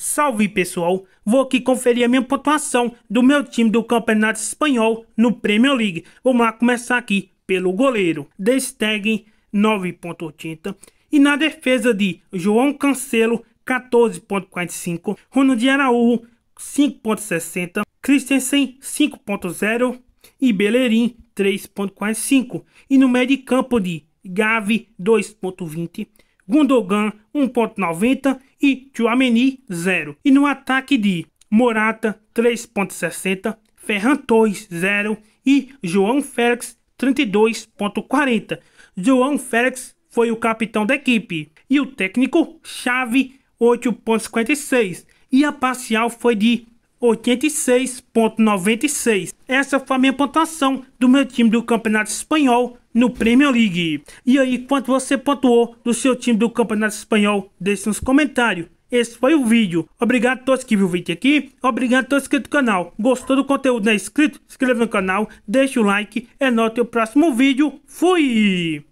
Salve pessoal, vou aqui conferir a minha pontuação do meu time do Campeonato Espanhol no Premier League. Vamos lá começar aqui pelo goleiro Destegen 9.80 e na defesa de João Cancelo 14.45, Ronaldinho Araújo 5.60, Christensen 5.0 e Bellerin 3.45 e no meio de campo de Gavi 2.20 Gundogan 1.90 e Chouameni 0. E no ataque de Morata 3.60, Ferran Torres 0 e João Félix 32.40. João Félix foi o capitão da equipe e o técnico Chave 8.56 e a parcial foi de 86.96. Essa foi a minha pontuação do meu time do Campeonato Espanhol no Premier League. E aí, quanto você pontuou do seu time do Campeonato Espanhol? Deixe nos comentários. Esse foi o vídeo. Obrigado a todos que viram o vídeo aqui. Obrigado a todos inscritos no canal. Gostou do conteúdo? Não é inscrito? Se inscreva no canal, Deixe o like. E anote o próximo vídeo. Fui!